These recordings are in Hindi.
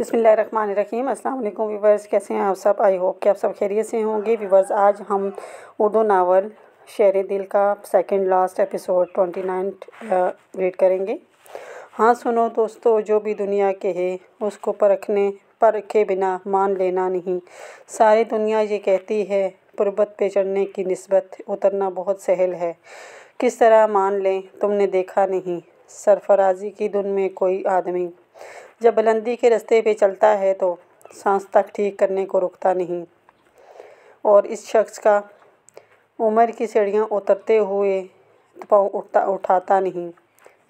बसमीम अस्सलाम वालेकुम वीवर्स कैसे हैं आप सब आई होप कि आप सब खैरियत से होंगे वीवर्स आज हम उर्दू नावल शेर दिल का second last episode twenty nine read करेंगे हाँ सुनो दोस्तों जो भी दुनिया के है उसको परखने परखे बिना मान लेना नहीं सारी दुनिया ये कहती है पर्वत पे चढ़ने की नस्बत उतरना बहुत सहल है किस तरह मान लें तुमने देखा नहीं सरफराजी की धुन में कोई आदमी जब बुलंदी के रास्ते पे चलता है तो सांस तक ठीक करने को रुकता नहीं और इस शख्स का उम्र की सीढ़ियाँ उतरते हुए पाँव उठता उठाता नहीं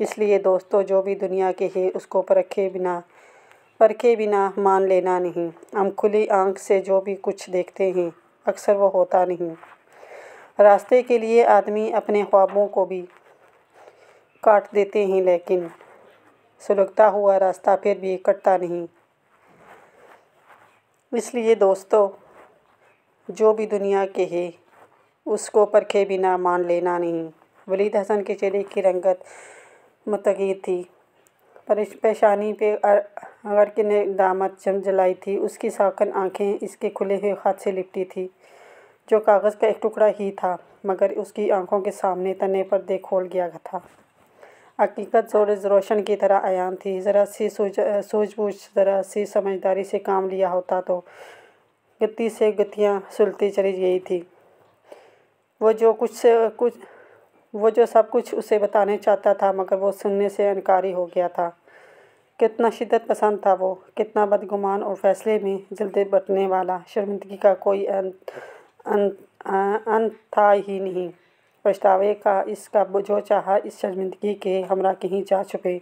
इसलिए दोस्तों जो भी दुनिया के है उसको परखे बिना परखे बिना मान लेना नहीं हम खुली आंख से जो भी कुछ देखते हैं अक्सर वो होता नहीं रास्ते के लिए आदमी अपने ख्वाबों को भी काट देते हैं लेकिन सुलगता हुआ रास्ता फिर भी कटता नहीं इसलिए दोस्तों जो भी दुनिया के है उसको परखे बिना मान लेना नहीं वलीद हसन के चेहरे की रंगत मतगीर थी परेशानी पे अगर कि ने दामत जम जलाई थी उसकी साखन आंखें इसके खुले हुए हाथ से लिपटी थी जो कागज़ का एक टुकड़ा ही था मगर उसकी आंखों के सामने तने पर देख खोल गया था हकीकत सूरज रोशन की तरह आयाम थी ज़रा सी सूझ सूझबूझ ज़रा सी समझदारी से काम लिया होता तो गति से गतियाँ सुलती चली गई थी वो जो कुछ कुछ वो जो सब कुछ उसे बताने चाहता था मगर वो सुनने से इनकारी हो गया था कितना शिदत पसंद था वो कितना बदगुमान और फैसले में जल्दी बटने वाला शर्मिंदगी का कोई अंत अंत था ही नहीं पछतावे का इसका जो चाह इस शर्मिंदगी के हमरा कहीं जा चुके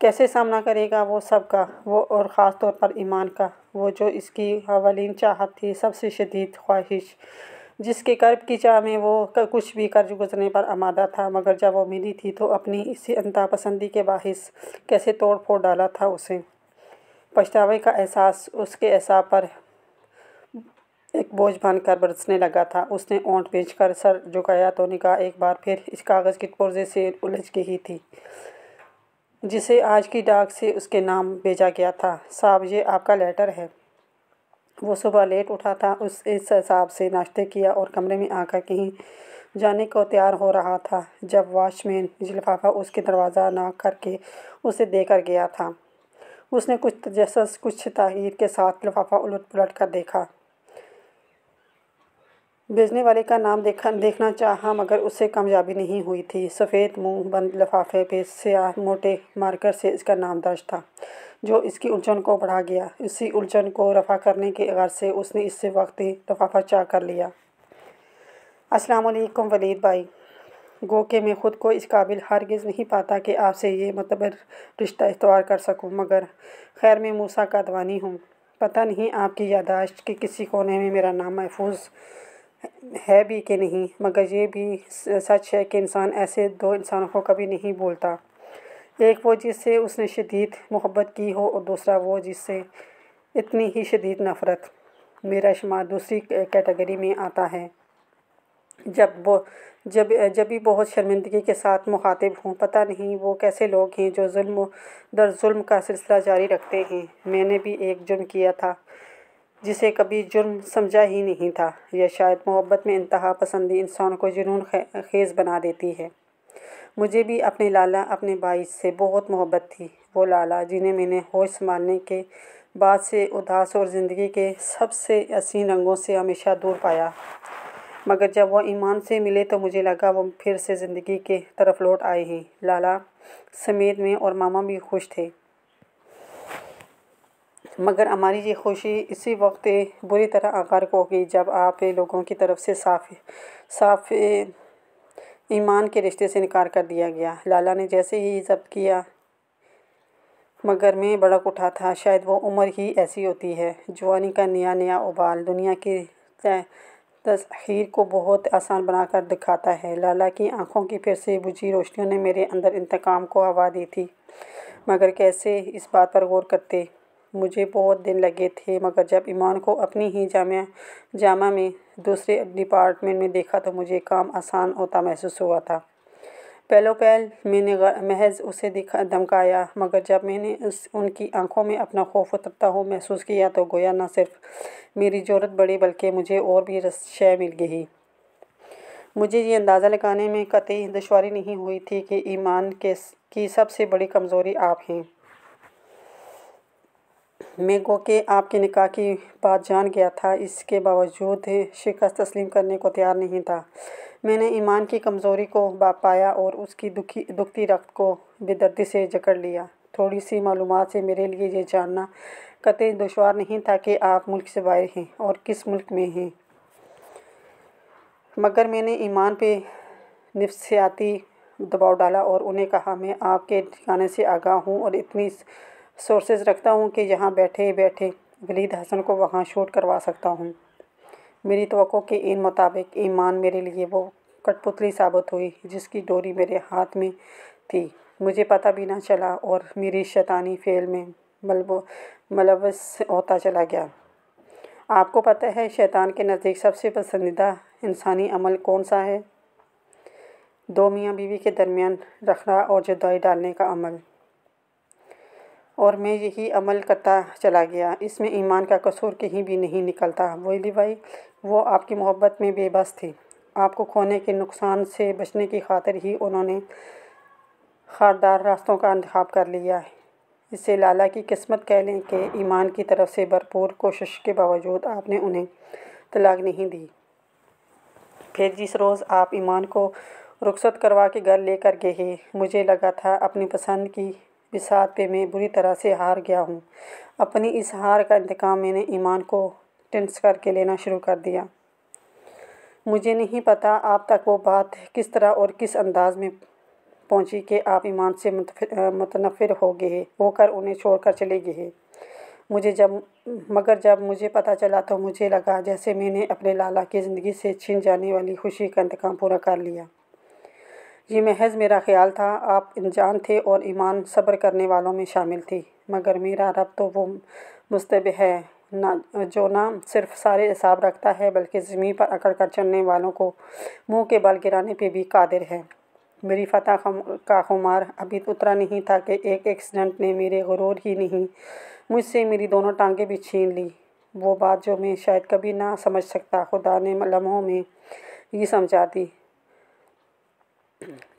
कैसे सामना करेगा वो सब का वो और ख़ास तौर पर ईमान का वो जो इसकी अवलिन चाहत थी सबसे शदीद ख्वाहिश जिसके कर्ब की चाह में वो कुछ भी कर्ज गुजरने पर आमादा था मगर जब वो मिली थी तो अपनी इसी अनता पसंदी के बाहिस कैसे तोड़ फोड़ डाला था उसे पछतावे का एहसास उसके एहसास पर एक बोझ बांध कर बरसने लगा था उसने ओंट बेचकर सर झुकाया तो निकाह एक बार फिर इस कागज़ के पुर्जे से उलझ गई थी जिसे आज की डाक से उसके नाम भेजा गया था साहब ये आपका लेटर है वो सुबह लेट उठा था उस इस हिसाब से नाश्ते किया और कमरे में आकर कहीं जाने को तैयार हो रहा था जब वॉचमैन लिफाफा उसके दरवाज़ा ना करके उसे देकर गया था उसने कुछ तजस कुछ तहरीर के साथ लिफाफा उलट पुलट कर देखा भेजने वाले का नाम देखा देखना चाहा मगर उससे कामयाबी नहीं हुई थी सफ़ेद मुंह बंद लफाफे पे स्याह मोटे मार्कर से इसका नाम दर्ज था जो इसकी उलझन को बढ़ा गया इसी उलझन को रफा करने के गैर से उसने इससे वक्त ही लफाफा चाह कर लिया असलकम वलीद भाई गो के मैं ख़ुद को इस काबिल हरगिज़ नहीं पाता कि आपसे ये मतलब रिश्ता इस्तवार कर सकूं मगर खैर मैं मूसा का दवानी हूँ पता नहीं आपकी यादाश्त के किसी कोने में मेरा नाम महफूज है भी कि नहीं मगर ये भी सच है कि इंसान ऐसे दो इंसानों को कभी नहीं भूलता एक वो जिससे उसने शदीद मोहब्बत की हो और दूसरा वो जिससे इतनी ही शदीद नफ़रत मेरा शुमार दूसरी कैटेगरी में आता है जब वो जब जब भी बहुत शर्मिंदगी के साथ मुखातिब हूँ पता नहीं वो कैसे लोग हैं जो जुल्म दर जुल्म का सिलसिला जारी रखते हैं मैंने भी एक जुर्म किया था जिसे कभी जुर्म समझा ही नहीं था यह शायद मोहब्बत में इंतहा पसंदी इंसान को जुनून खेज़ बना देती है मुझे भी अपने लाला अपने भाई से बहुत मोहब्बत थी वो लाला जिन्हें मैंने होश संभालने के बाद से उदास और ज़िंदगी के सबसे असीन रंगों से हमेशा दूर पाया मगर जब वह ईमान से मिले तो मुझे लगा वो फिर से ज़िंदगी के तरफ लौट आए हैं लाला समेत में और मामा भी खुश थे मगर हमारी ये खुशी इसी वक्त बुरी तरह आकार होगी जब आप लोगों की तरफ से साफ़ साफ़ ईमान के रिश्ते से इनकार कर दिया गया लाला ने जैसे ही जब्त किया मगर मैं बड़क उठा था शायद वो उम्र ही ऐसी होती है जवानी का नया नया उबाल दुनिया की तस्र को बहुत आसान बनाकर दिखाता है लाला की आंखों की फिर से बुझी रोशनियों ने मेरे अंदर इंतकाम को हवा दी थी मगर कैसे इस बात पर गौर करते मुझे बहुत दिन लगे थे मगर जब ईमान को अपनी ही जामा जामा में दूसरे डिपार्टमेंट में देखा तो मुझे काम आसान होता महसूस हुआ था पहलो पहल मैंने महज उसे दिखा धमकाया मगर जब मैंने उस उनकी आंखों में अपना खौफ उतरता हो महसूस किया तो गोया ना सिर्फ मेरी ज़रूरत बढ़ी बल्कि मुझे और भी शय मिल गई मुझे ये अंदाज़ा लगाने में कतई दुशारी नहीं हुई थी कि ईमान के की सबसे बड़ी कमज़ोरी आप हैं मैं गो के आपके निकाह की बात जान गया था इसके बावजूद शिकस्त तस्लीम करने को तैयार नहीं था मैंने ईमान की कमज़ोरी को पाया और उसकी दुखी दुखती रक्त को बेदर्दी से जकड़ लिया थोड़ी सी मालूम से मेरे लिए ये जानना कतई दुशवार नहीं था कि आप मुल्क से बाहर हैं और किस मुल्क में हैं मगर मैंने ईमान पे नफसियाती दबाव डाला और उन्हें कहा मैं आपके ठिकाने से आगा हूँ और इतनी सोर्सेज रखता हूँ कि यहाँ बैठे बैठे वलीद हसन को वहाँ शूट करवा सकता हूँ मेरी तो के इन मुताबिक ईमान मेरे लिए वो कठपुतली साबित हुई जिसकी डोरी मेरे हाथ में थी मुझे पता भी ना चला और मेरी शैतानी फेल में मलबो मलवस होता चला गया आपको पता है शैतान के नज़दीक सबसे पसंदीदा इंसानी अमल कौन सा है दो मियाँ बीवी के दरमियान रखना और जुदाई डालने का अमल और मैं यही अमल करता चला गया इसमें ईमान का कसूर कहीं भी नहीं निकलता बोली भाई वो आपकी मोहब्बत में बेबस थी आपको खोने के नुकसान से बचने की खातिर ही उन्होंने खारदार रास्तों का इंतखब कर लिया है इससे लाला की किस्मत कह लें कि ईमान की तरफ से भरपूर कोशिश के बावजूद आपने उन्हें तलाक नहीं दी फिर जिस रोज़ आप ईमान को रुखसत करवा के घर लेकर गए मुझे लगा था अपनी पसंद की बिसात पे मैं बुरी तरह से हार गया हूँ अपनी इस हार का इंतकाम मैंने ईमान को टेंस करके लेना शुरू कर दिया मुझे नहीं पता आप तक वो बात किस तरह और किस अंदाज में पहुँची कि आप ईमान से मुतनफिर हो गए होकर उन्हें छोड़कर चले गए मुझे जब मगर जब मुझे पता चला तो मुझे लगा जैसे मैंने अपने लाला की ज़िंदगी से छीन जाने वाली खुशी का इंतकाम पूरा कर लिया ये महज मेरा ख्याल था आप अनजान थे और ईमान सब्र करने वालों में शामिल थी मगर मेरा रब तो वो मुस्तब है ना जो ना सिर्फ सारे हिसाब रखता है बल्कि ज़मीन पर अकड़ कर चलने वालों को मुंह के बल गिराने पे भी कादिर है मेरी फतह का खुमार अभी उतरा नहीं था कि एक एक्सीडेंट ने मेरे गुरूर ही नहीं मुझसे मेरी दोनों टांगें भी छीन ली वो बात जो मैं शायद कभी ना समझ सकता खुदा ने लम्हों में ये समझा दी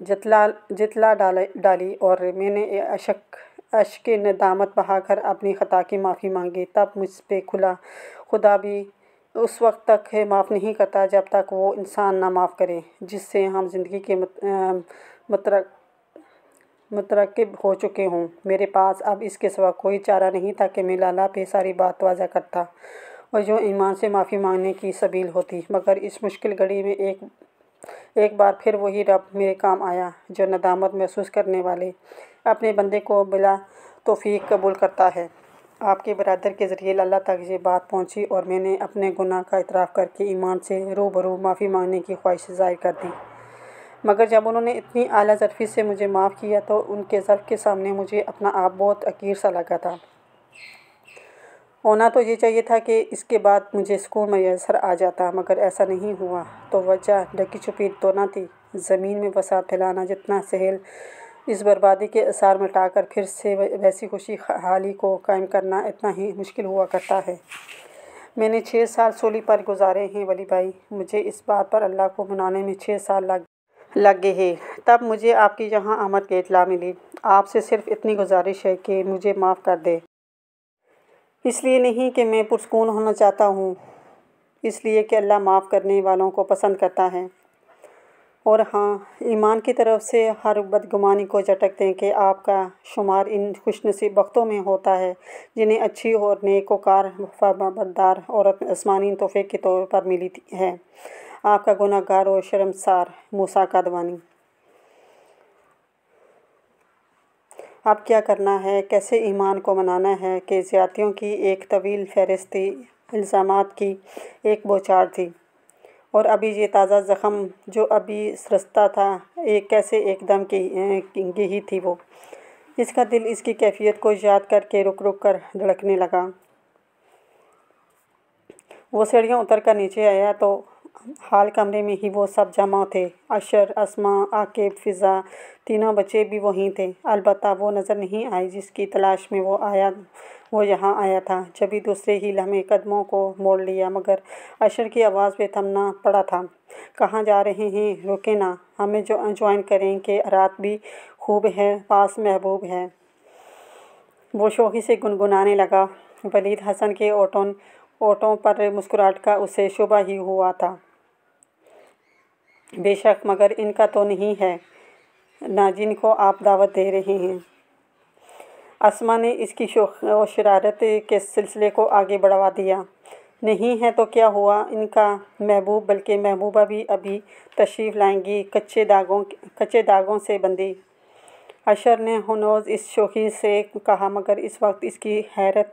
जितला जितला डाल डाली और मैंने अशक अश्क नदामत बहाकर अपनी ख़ता की माफ़ी मांगी तब मुझ पर खुला खुदा भी उस वक्त तक माफ़ नहीं करता जब तक वो इंसान ना माफ़ करे जिससे हम ज़िंदगी के मतर मतरकब हो चुके हों मेरे पास अब इसके सिवा कोई चारा नहीं था कि मैं लाला पे सारी बात वाजा करता और जो ईमान से माफ़ी मांगने की सबील होती मगर इस मुश्किल घड़ी में एक एक बार फिर वही रब मेरे काम आया जो नदामत महसूस करने वाले अपने बंदे को बिला तोफ़ी कबूल करता है आपके बरदर के ज़रिए अल्लाह तक ये बात पहुंची और मैंने अपने गुनाह का इतराफ़ करके ईमान से रू बरू माफ़ी मांगने की ख्वाहिश ज़ाहिर कर दी मगर जब उन्होंने इतनी अली ज़रफ़ी से मुझे माफ़ किया तो उनके ज़र्फ़ के सामने मुझे अपना आप बहुत अकीर सा लगा था होना तो ये चाहिए था कि इसके बाद मुझे सुकून मैसर आ जाता मगर ऐसा नहीं हुआ तो वजह ढकी छुपी तो ना थी ज़मीन में फसाद फैलाना जितना सहेल इस बर्बादी के आसार मिटाकर फिर से वैसी खुशी हाली को कायम करना इतना ही मुश्किल हुआ करता है मैंने छः साल सोली पर गुजारे हैं वली भाई मुझे इस बात पर अल्लाह को मनाने में छः साल लग लग गए हैं तब मुझे आपकी यहाँ आमद की इतला मिली आपसे सिर्फ इतनी गुजारिश है कि मुझे माफ़ कर दे इसलिए नहीं कि मैं पुरस्कून होना चाहता हूँ इसलिए कि अल्लाह माफ़ करने वालों को पसंद करता है और हाँ ईमान की तरफ से हर बदगुमानी को झटक दें कि आपका शुमार इन खुशनसीब वक्तों में होता है जिन्हें अच्छी और नेकोकार फरमाबरदार औरत आसमानी तोहफे के तौर पर मिली है आपका गुनागार और शर्मसार मूसा कादवानी अब क्या करना है कैसे ईमान को मनाना है कि ज़्यादियों की एक तवील फहरिस्त थी इल्ज़ाम की एक बोचार थी और अभी ये ताज़ा ज़ख़म जो अभी सस्ता था एक कैसे एकदम की गही थी वो इसका दिल इसकी कैफियत को याद करके रुक रुक कर धड़कने लगा वो सीढ़ियाँ उतर कर नीचे आया तो हाल कमरे में ही वो सब जमा थे अशर असमा आकेब फ़िज़ा तीनों बच्चे भी वहीं थे अलबत् वो नज़र नहीं आई जिसकी तलाश में वो आया वो यहाँ आया था जब ही दूसरे ही लम्हे कदमों को मोड़ लिया मगर अशर की आवाज़ पर थमना पड़ा था कहाँ जा रहे हैं रुके ना हमें जो ज्वाइन करें कि रात भी खूब है पास महबूब है वो शोखी से गुनगुनाने लगा वलीद हसन के ओटों ओटों पर मुस्कुराहट का उसे शुभ ही हुआ था बेशक मगर इनका तो नहीं है ना जिनको आप दावत दे रहे हैं आसमा ने इसकी शरारत के सिलसिले को आगे बढ़वा दिया नहीं है तो क्या हुआ इनका महबूब बल्कि महबूबा भी अभी तशरीफ़ लाएंगी कच्चे दागों कच्चे दागों से बंदी अशर ने हनोज़ इस शोखी से कहा मगर इस वक्त इसकी हैरत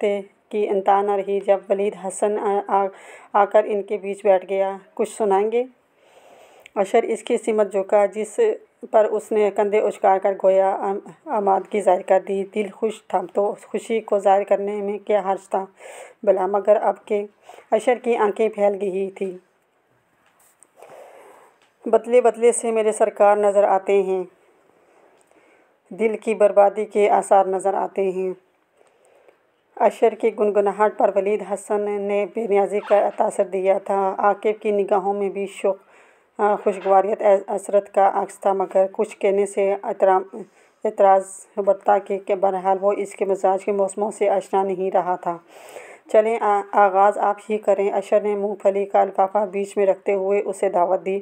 की इंतान रही जब वलीद हसन आ, आ, आकर इनके बीच बैठ गया कुछ सुनाएंगे अशर इसकी सिमत झुका जिस पर उसने कंधे उछकार कर गोया आम, आमादगी जाहिर कर दी दिल खुश था तो खुशी को जाहिर करने में क्या हर्ज था भला मगर अब के अशर की आंखें फैल गई थी बदले बदले से मेरे सरकार नज़र आते हैं दिल की बर्बादी के आसार नज़र आते हैं अशर की गुनगुनाहट पर वलीद हसन ने बेनियाजी का तासर दिया था आकेब की निगाहों में भी शोक हाँ, खुशगवारियत असरत का अक्स था मगर कुछ कहने से एतराज़ बरता कि बहरहाल वो इसके मिजाज के मौसमों से अशना नहीं रहा था चलें आगाज़ आप ही करें अशर ने मूंगफली का लिफाफा बीच में रखते हुए उसे दावत दी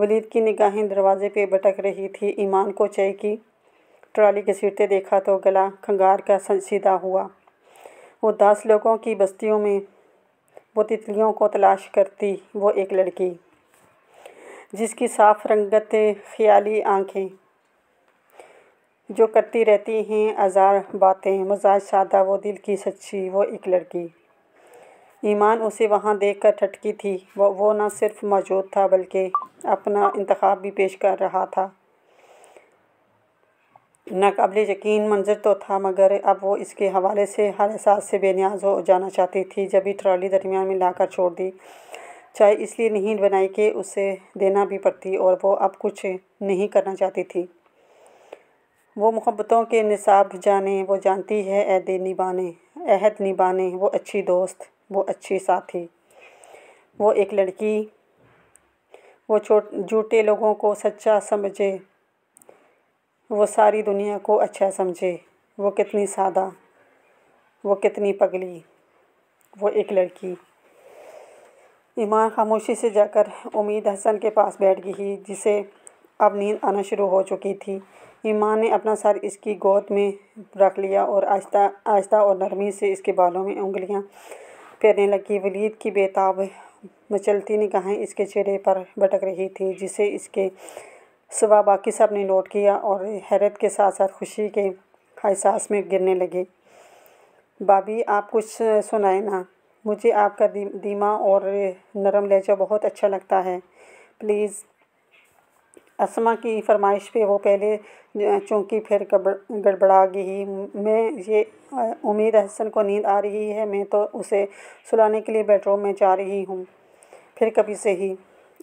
वलीद की निगाहें दरवाजे पे भटक रही थी ईमान को चय की के घसीटते देखा तो गला खंगार का सीधा हुआ वो दस लोगों की बस्तियों में वो तितलियों को तलाश करती वो एक लड़की जिसकी साफ रंगत ख्याली आँखें जो करती रहती हैं आज़ार बातें मजाज सादा वो दिल की सच्ची वो एक लड़की ईमान उसे वहाँ देख कर ठटकी थी वो वो न सिर्फ मौजूद था बल्कि अपना इंतखब भी पेश कर रहा था नाकबिल यकीन मंजर तो था मगर अब वो इसके हवाले से हर एहसास से बेनियाज हो जाना चाहती थी जब ही ट्रॉली दरमियान में लाकर छोड़ दी चाय इसलिए नहीं बनाई कि उसे देना भी पड़ती और वो अब कुछ नहीं करना चाहती थी वो मोहब्बतों के निसाब जाने वो जानती है अहद निभाने अहद निभाने वो अच्छी दोस्त वो अच्छी साथी वो एक लड़की वो छोट झूठे लोगों को सच्चा समझे वो सारी दुनिया को अच्छा समझे वो कितनी सादा वो कितनी पगली वो एक लड़की ईमान खामोशी से जाकर उम्मीद हसन के पास बैठ गई जिसे अब नींद आना शुरू हो चुकी थी ईमान ने अपना सर इसकी गोद में रख लिया और आहिस्ता आहिस्ता और नरमी से इसके बालों में उंगलियां फेरने लगी वलीद की बेताब मचलती निगाहें इसके चेहरे पर भटक रही थी जिसे इसके सुबह बाकी सब ने नोट किया और हैरत के साथ साथ खुशी के एहसास में गिरने लगे भाभी आप कुछ सुनाए ना मुझे आपका धीमा और नरम लहजा बहुत अच्छा लगता है प्लीज़ असमा की फरमाइश पे वो पहले चूँकि फिर गड़बड़ा गई मैं ये उम्मीद हसन को नींद आ रही है मैं तो उसे सुलाने के लिए बेडरूम में जा रही हूँ फिर कभी से ही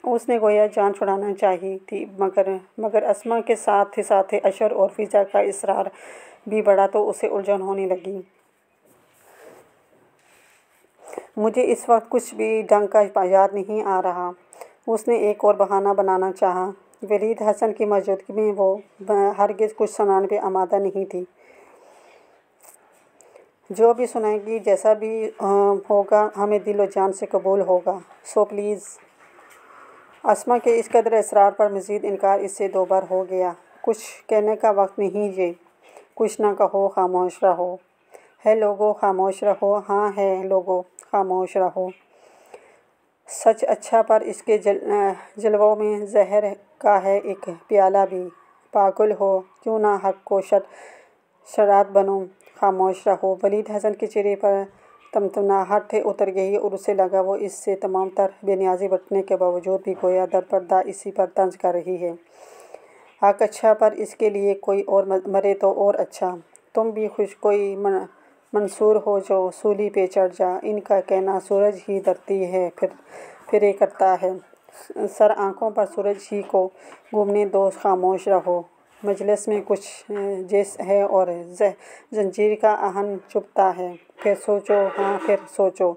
उसने गोया जान छुड़ाना चाहिए थी मगर मगर असमा के साथ ही साथ अशर और फिज़ा का इसरार भी बढ़ा तो उसे उलझन होने लगी मुझे इस वक्त कुछ भी ढंग का याद नहीं आ रहा उसने एक और बहाना बनाना चाहा वलीद हसन की मौजूदगी में वो हरगिज़ कुछ सुनाने पर आमादा नहीं थी जो भी सुनाएगी जैसा भी होगा हमें दिल और जान से कबूल होगा सो प्लीज़ असमा के इस कदर इसरार पर मज़ीद इनकार इससे दो बार हो गया कुछ कहने का वक्त नहीं ये कुछ ना कहो खामोश रहो है लोगो खामोश रहो हाँ है लोगो खामोश रहो सच अच्छा पर इसके जल जलवों में जहर का है एक प्याला भी पागुल हो क्यों ना हक को शर शराब बनो खामोश रहो वलीद हसन के चेहरे पर तमतनाहट उतर गई और उसे लगा वो इससे तमाम तर बेनियाजी बटने के बावजूद भी गोया दर पर्दा इसी पर तंज कर रही है हक अच्छा पर इसके लिए कोई और मरे तो और अच्छा तुम भी खुश कोई मंसूर हो जो सूली पे चढ़ जा इनका कहना सूरज ही धरती है फिर ये करता है सर आंखों पर सूरज ही को घूमने दो खामोश रहो मजलिस में कुछ जैस है और जंजीर का आहन चुपता है फिर सोचो हाँ फिर सोचो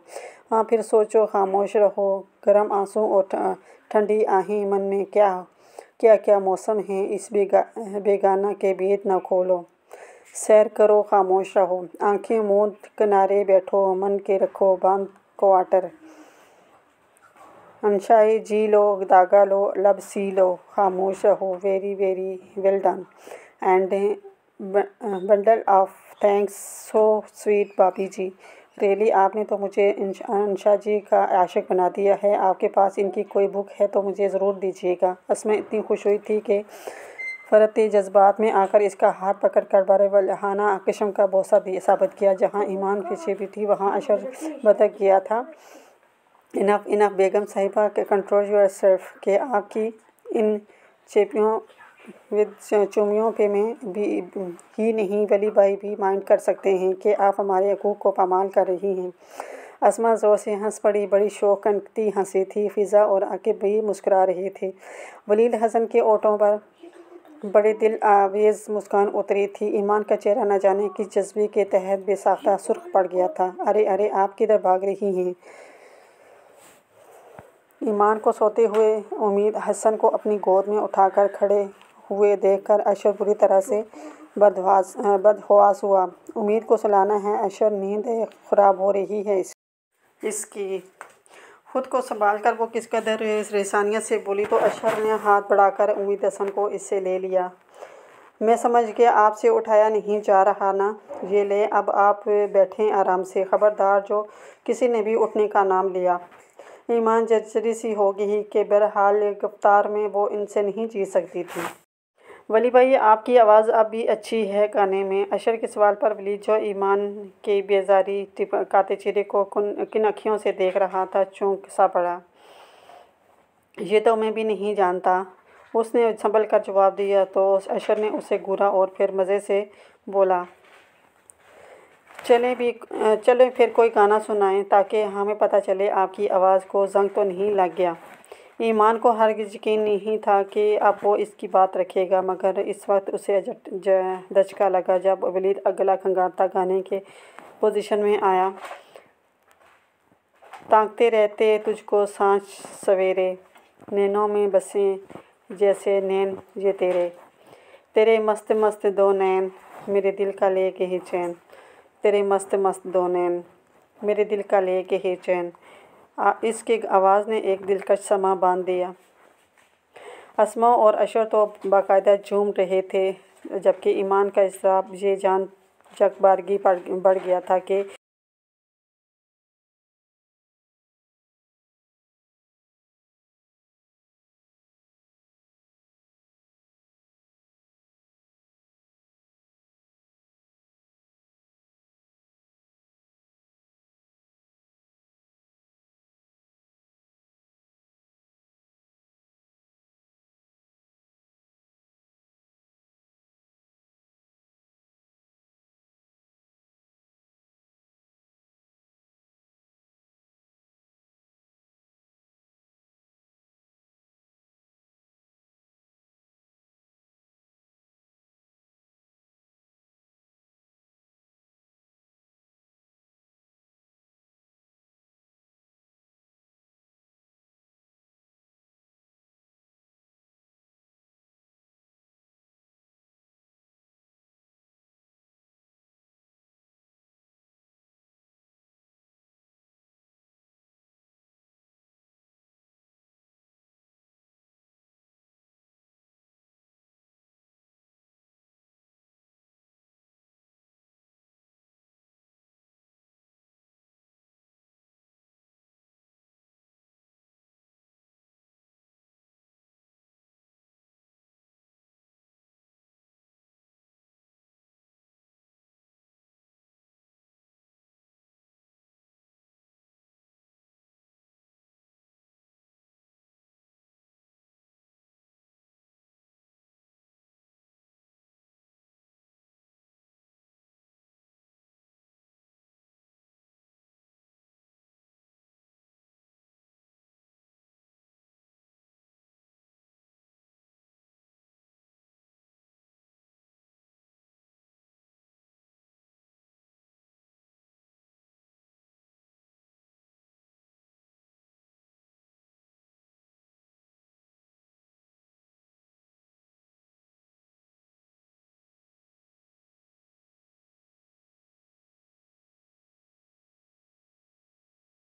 हाँ फिर सोचो खामोश रहो गर्म आंसू और ठंडी आहें मन में क्या क्या क्या मौसम है इस बेगा बेगाना के भेद न खोलो सैर करो खामोश रहो आंखें मूंद किनारे बैठो मन के रखो बांध क्वार्टर अनशाए जी लो दागा लो लब सी लो खामोश रहो very very well done and bundle of thanks so sweet भाभी जी रेली आपने तो मुझे अनशा जी का आशिक बना दिया है आपके पास इनकी कोई बुक है तो मुझे ज़रूर दीजिएगा बस मैं इतनी खुश हुई थी कि नफ़रत जज्बात में आकर इसका हाथ पकड़ कर बरवलहाना किस्म का बोसा भी साबित किया जहाँ ईमान की भी थी वहाँ अशर बदक किया था इनफ इनफ बेगम साहिबा के कंट्रोल योर सेल्फ के आपकी इन चेपियों विद चुमियों पे में भी ही नहीं वली भाई भी माइंड कर सकते हैं कि आप हमारे हकूक़ को पामाल कर रही हैं असमा ज़ोर से हंस पड़ी बड़ी कनती हंसी थी फ़िज़ा और आके भी मुस्करा रहे थे वलील हसन के ओटों पर बड़े दिल आवेज़ मुस्कान उतरी थी ईमान का चेहरा न जाने किस जज्बे के तहत बेसाख्ता सुर्ख पड़ गया था अरे अरे आप किधर भाग रही हैं ईमान को सोते हुए उम्मीद हसन को अपनी गोद में उठाकर खड़े हुए देखकर अशर बुरी तरह से बदवास बदहवास हुआ उम्मीद को सलाना है अशर नींद ख़राब हो रही है इसकी खुद को संभाल कर वो किस कदर रेसानियत से बोली तो अशर ने हाथ बढ़ाकर उम्मीद हसन को इससे ले लिया मैं समझ के आपसे उठाया नहीं जा रहा ना ये ले अब आप बैठें आराम से ख़बरदार जो किसी ने भी उठने का नाम लिया ईमान जजरी सी होगी ही कि बहरहाल गफ्तार में वो इनसे नहीं जी सकती थी वली भाई आपकी आवाज़ अब भी अच्छी है गाने में अशर के सवाल पर वली जो ईमान के बेजारी काते चिरे को किन अखियों से देख रहा था चूंक सा पड़ा ये तो मैं भी नहीं जानता उसने संभल कर जवाब दिया तो अशर ने उसे घूरा और फिर मज़े से बोला चलें भी चलें फिर कोई गाना सुनाएं ताकि हमें पता चले आपकी आवाज़ को जंग तो नहीं लग गया ईमान को हर यकीन नहीं था कि अब वो इसकी बात रखेगा मगर इस वक्त उसे दचका लगा जब वलीद अगला खंगारता गाने के पोजीशन में आया ताकते रहते तुझको सांस सवेरे नैनों में बसे जैसे नैन ये तेरे तेरे मस्त मस्त दो नैन मेरे दिल का ले के ही चैन तेरे मस्त मस्त दो नैन मेरे दिल का ले के ही चैन इसकी आवाज़ ने एक दिलकश समा बांध दिया असमा और अशर तो बाकायदा झूम रहे थे जबकि ईमान का इसराब ये जान जगबारगी बढ़ गया था कि